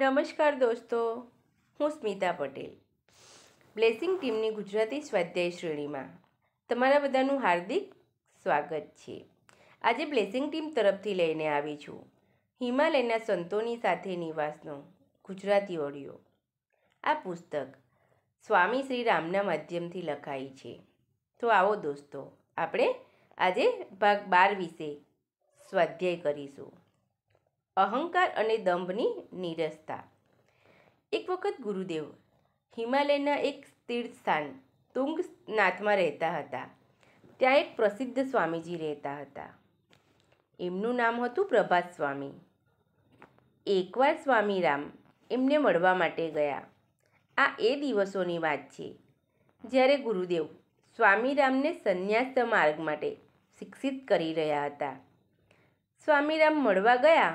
નમસ્કાર દોસ્તો હું સ્મિતા પટેલ બ્લેસિંગ ટીમની ગુજરાતી સ્વાધ્યાય શ્રેણીમાં તમારા બધાનું હાર્દિક સ્વાગત છે આજે બ્લેસિંગ ટીમ તરફથી લઈને આવી છું હિમાલયના સંતોની સાથે નિવાસનો ગુજરાતી ઓડિયો આ પુસ્તક સ્વામી શ્રી રામના માધ્યમથી લખાઈ છે તો આવો દોસ્તો આપણે આજે ભાગ બાર વિશે સ્વાધ્યાય કરીશું અહંકાર અને દંભની નીરસતા એક વખત ગુરુદેવ હિમાલયના એક તીર્થ સ્થાન તુંગનાથમાં રહેતા હતા ત્યાં એક પ્રસિદ્ધ સ્વામીજી રહેતા હતા એમનું નામ હતું પ્રભાત સ્વામી એકવાર સ્વામી રામ એમને મળવા માટે ગયા આ એ દિવસોની વાત છે જ્યારે ગુરુદેવ સ્વામી રામને સંન્યાસ્ત માર્ગ માટે શિક્ષિત કરી રહ્યા હતા સ્વામી રામ મળવા ગયા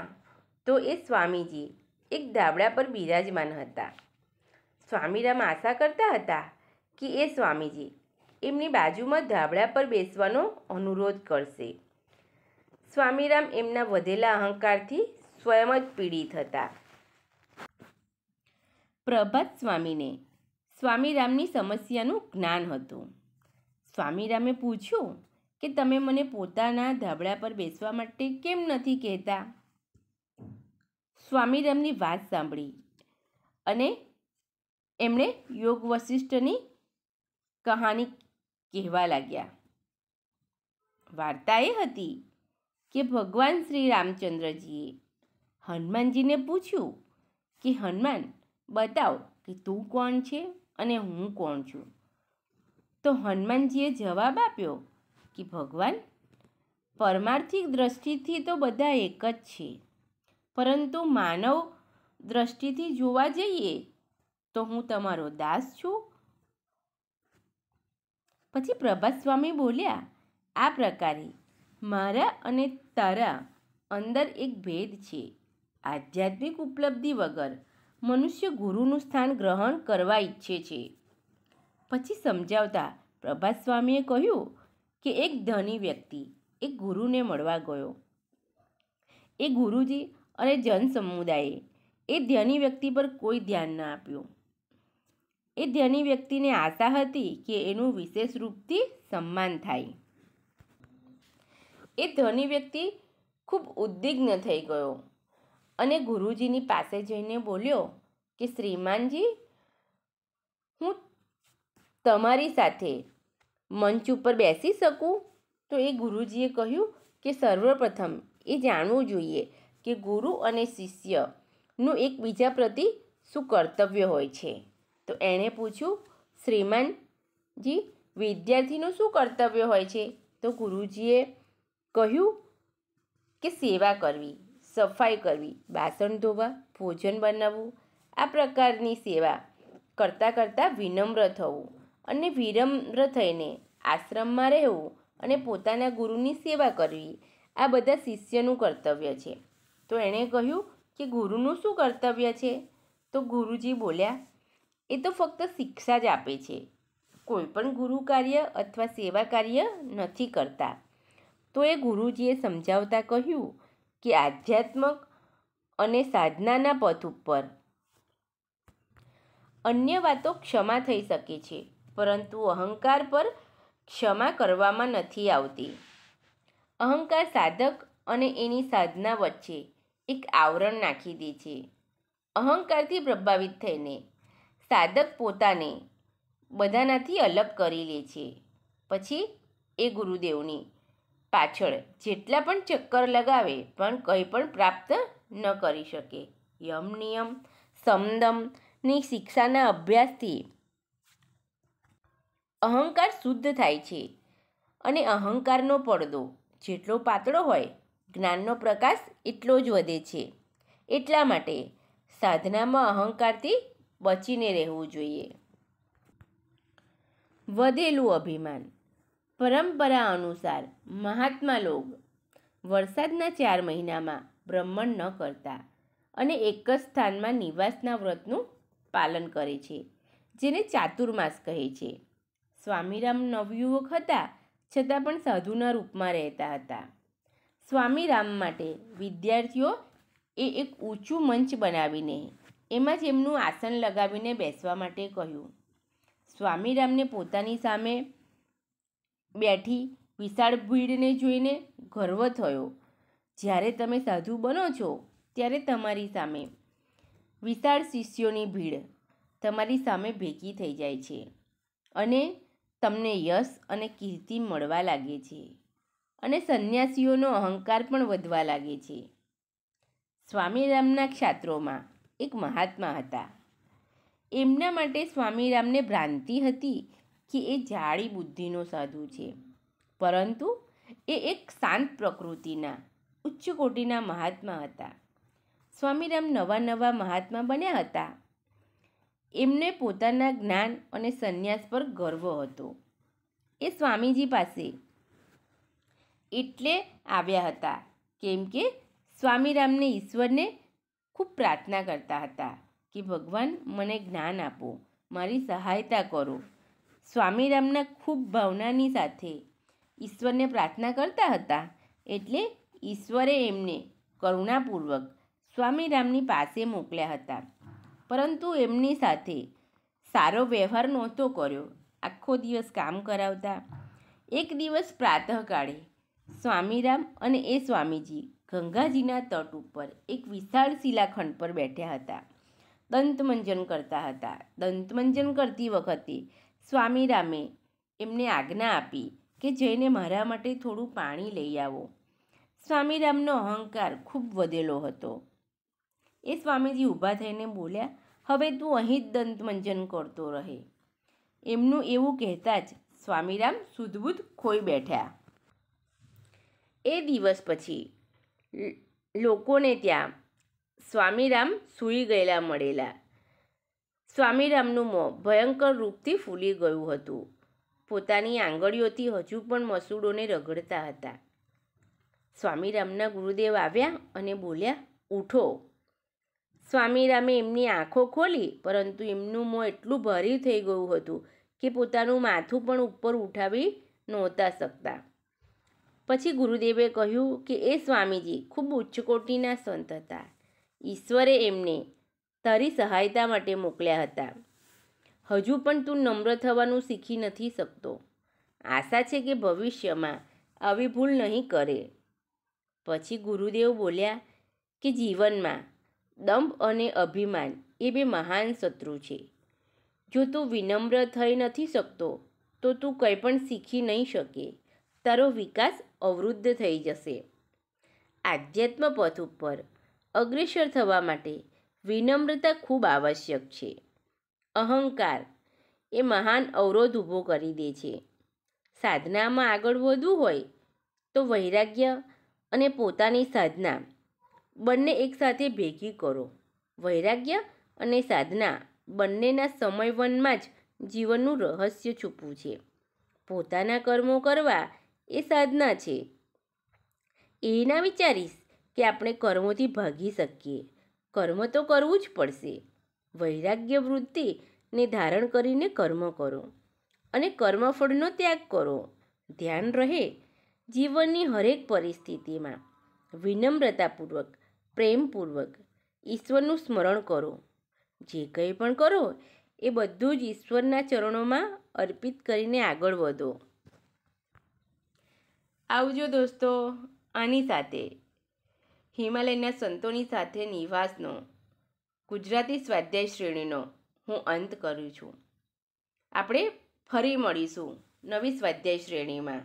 તો એ સ્વામીજી એક ધાબળા પર બિરાજમાન હતા સ્વામીરામ આશા કરતા હતા કે એ સ્વામીજી એમની બાજુમાં ધાબળા પર બેસવાનો અનુરોધ કરશે સ્વામીરામ એમના વધેલા અહંકારથી સ્વયં જ પીડિત હતા પ્રભાત સ્વામીને સ્વામીરામની સમસ્યાનું જ્ઞાન હતું સ્વામીરામે પૂછ્યું કે તમે મને પોતાના ધાબળા પર બેસવા માટે કેમ નથી કહેતા સ્વામીરામની વાત સાંભળી અને એમણે યોગ વશિષ્ઠની કહાની કહેવા લાગ્યા વાર્તા એ હતી કે ભગવાન શ્રી રામચંદ્રજીએ હનુમાનજીને પૂછ્યું કે હનુમાન બતાવ કે તું કોણ છે અને હું કોણ છું તો હનુમાનજીએ જવાબ આપ્યો કે ભગવાન પરમાર્થિક દ્રષ્ટિથી તો બધા એક જ છે પરંતુ માનવ દ્રષ્ટિથી જોવા જઈએ તો હું તમારો દાસ છું પછી પ્રભાત સ્વામી બોલ્યા આ પ્રકારે મારા અને તારા અંદર એક ભેદ છે આધ્યાત્મિક ઉપલબ્ધિ વગર મનુષ્ય ગુરુનું સ્થાન ગ્રહણ કરવા ઈચ્છે છે પછી સમજાવતા પ્રભાત સ્વામીએ કહ્યું કે એક ધની વ્યક્તિ એક ગુરુને મળવા ગયો એ ગુરુજી અને જન સમુદાયે એ ધ્યાની વ્યક્તિ પર કોઈ ધ્યાન ન આપ્યું એ ધ્યાની વ્યક્તિને આશા હતી કે એનું વિશેષ રૂપથી સન્માન થાય એ ધ્વની વ્યક્તિ ખૂબ ઉદ્વિગ્ન થઈ ગયો અને ગુરુજીની પાસે જઈને બોલ્યો કે શ્રીમાનજી હું તમારી સાથે મંચ ઉપર બેસી શકું તો એ ગુરુજીએ કહ્યું કે સર્વપ્રથમ એ જાણવું જોઈએ કે ગુરુ અને શિષ્યનું એકબીજા પ્રતિ શું કર્તવ્ય હોય છે તો એણે પૂછ્યું શ્રીમાનજી વિદ્યાર્થીનું શું કર્તવ્ય હોય છે તો ગુરુજીએ કહ્યું કે સેવા કરવી સફાઈ કરવી બાસણ ધોવા ભોજન બનાવવું આ પ્રકારની સેવા કરતાં કરતાં વિનમ્ર થવું અને વિનમ્ર થઈને આશ્રમમાં રહેવું અને પોતાના ગુરુની સેવા કરવી આ બધા શિષ્યનું કર્તવ્ય છે તો એણે કહ્યું કે ગુરુનું શું કર્તવ્ય છે તો ગુરુજી બોલ્યા એ તો ફક્ત શિક્ષા જ આપે છે કોઈ પણ ગુરુ કાર્ય અથવા સેવા કાર્ય નથી કરતા તો એ ગુરુજીએ સમજાવતા કહ્યું કે આધ્યાત્મક અને સાધનાના પથ ઉપર અન્ય વાતો ક્ષમા થઈ શકે છે પરંતુ અહંકાર પર ક્ષમા કરવામાં નથી આવતી અહંકાર સાધક અને એની સાધના વચ્ચે એક આવરણ નાખી દે છે અહંકારથી પ્રભાવિત થઈને સાધક પોતાને બધાનાથી અલગ કરી લે છે પછી એ ગુરુદેવની પાછળ જેટલા પણ ચક્કર લગાવે પણ કંઈ પણ પ્રાપ્ત ન કરી શકે યમ નિયમ સમદમની શિક્ષાના અભ્યાસથી અહંકાર શુદ્ધ થાય છે અને અહંકારનો પડદો જેટલો પાતળો હોય જ્ઞાનનો પ્રકાશ એટલો જ વધે છે એટલા માટે સાધનામાં અહંકારથી બચીને રહેવું જોઈએ વધેલું અભિમાન પરંપરા અનુસાર મહાત્મા લોગ વરસાદના ચાર મહિનામાં બ્રહ્મણ ન કરતા અને એક જ સ્થાનમાં નિવાસના વ્રતનું પાલન કરે છે જેને ચાતુર્માસ કહે છે સ્વામીરામ નવયુવક હતા છતાં પણ સાધુના રૂપમાં રહેતા હતા સ્વામી રામ માટે વિદ્યાર્થીઓ એ એક ઊંચું મંચ બનાવીને એમાં જ એમનું આસન લગાવીને બેસવા માટે કહ્યું સ્વામી રામને પોતાની સામે બેઠી વિશાળ ભીડને જોઈને ગર્વ થયો જ્યારે તમે સાધુ બનો છો ત્યારે તમારી સામે વિશાળ શિષ્યોની ભીડ તમારી સામે ભેગી થઈ જાય છે અને તમને યશ અને કીર્તિ મળવા લાગે છે અને સંન્યાસીઓનો અહંકાર પણ વધવા લાગે છે સ્વામીરામના ક્ષાત્રોમાં એક મહાત્મા હતા એમના માટે સ્વામીરામને ભ્રાંતિ હતી કે એ જાળી બુદ્ધિનો સાધુ છે પરંતુ એ એક શાંત પ્રકૃતિના ઉચ્ચ કોટીના મહાત્મા હતા સ્વામીરામ નવા નવા મહાત્મા બન્યા હતા એમને પોતાના જ્ઞાન અને સંન્યાસ પર ગર્વ હતો એ સ્વામીજી પાસે એટલે આવ્યા હતા કેમ કે સ્વામીરામને ઈશ્વરને ખૂબ પ્રાર્થના કરતા હતા કે ભગવાન મને જ્ઞાન આપો મારી સહાયતા કરો સ્વામીરામના ખૂબ ભાવનાની સાથે ઈશ્વરને પ્રાર્થના કરતા હતા એટલે ઈશ્વરે એમને કરુણાપૂર્વક સ્વામીરામની પાસે મોકલ્યા હતા પરંતુ એમની સાથે સારો વ્યવહાર નહોતો કર્યો આખો દિવસ કામ કરાવતા એક દિવસ પ્રાતઃકાળે સ્વામીરામ અને એ સ્વામીજી ગંગાજીના તટ ઉપર એક વિશાળ શિલાખંડ પર બેઠ્યા હતા દંતમંજન કરતા હતા દંતમંજન કરતી વખતે સ્વામીરામે એમને આજ્ઞા આપી કે જઈને મારા માટે થોડું પાણી લઈ આવો સ્વામીરામનો અહંકાર ખૂબ વધેલો હતો એ સ્વામીજી ઊભા થઈને બોલ્યા હવે તું અહીં જ દંતમંજન કરતો રહે એમનું એવું કહેતા જ સ્વામીરામ સુધબુધ ખોઈ બેઠ્યા એ દિવસ પછી લોકોને ત્યાં સ્વામીરામ સૂઈ ગયેલા મળેલા સ્વામીરામનું મોં ભયંકર રૂપથી ફૂલી ગયું હતું પોતાની આંગળીઓથી હજુ પણ મસૂડોને રગડતા હતા સ્વામીરામના ગુરુદેવ આવ્યા અને બોલ્યા ઉઠો સ્વામીરામે એમની આંખો ખોલી પરંતુ એમનું મોં એટલું ભર્યું થઈ ગયું હતું કે પોતાનું માથું પણ ઉપર ઉઠાવી નહોતા શકતા પછી ગુરુદેવે કહ્યું કે એ સ્વામીજી ખૂબ ઉચ્ચ કોટીના સંત હતા ઈશ્વરે એમને તારી સહાયતા માટે મોકલ્યા હતા હજુ પણ તું નમ્ર થવાનું શીખી નથી શકતો આશા છે કે ભવિષ્યમાં આવી ભૂલ નહીં કરે પછી ગુરુદેવ બોલ્યા કે જીવનમાં દંભ અને અભિમાન એ બે મહાન શત્રુ છે જો તું વિનમ્ર થઈ નથી શકતો તો તું કંઈ પણ શીખી નહીં શકે તારો વિકાસ અવરુદ્ધ થઈ જશે આધ્યાત્મ પથ ઉપર અગ્રેસર થવા માટે વિનમ્રતા ખૂબ આવશ્યક છે અહંકાર એ મહાન અવરોધ ઊભો કરી દે છે સાધનામાં આગળ વધવું હોય તો વૈરાગ્ય અને પોતાની સાધના બંને એકસાથે ભેગી કરો વૈરાગ્ય અને સાધના બંનેના સમયવનમાં જ જીવનનું રહસ્ય છૂપવું છે પોતાના કર્મો કરવા એ સાધના છે એ ના વિચારીશ કે આપણે કર્મોથી ભાગી શકીએ કર્મ તો કરવું જ પડશે વૈરાગ્ય વૃત્તિને ધારણ કરીને કર્મ કરો અને કર્મફળનો ત્યાગ કરો ધ્યાન રહે જીવનની હરેક પરિસ્થિતિમાં વિનમ્રતાપૂર્વક પ્રેમપૂર્વક ઈશ્વરનું સ્મરણ કરો જે કંઈ પણ કરો એ બધું જ ઈશ્વરના ચરણોમાં અર્પિત કરીને આગળ વધો આવજો દોસ્તો આની સાથે હિમાલયના સંતોની સાથે નિવાસનો ગુજરાતી સ્વાધ્યાય શ્રેણીનો હું અંત કરું છું આપણે ફરી મળીશું નવી સ્વાધ્યાય શ્રેણીમાં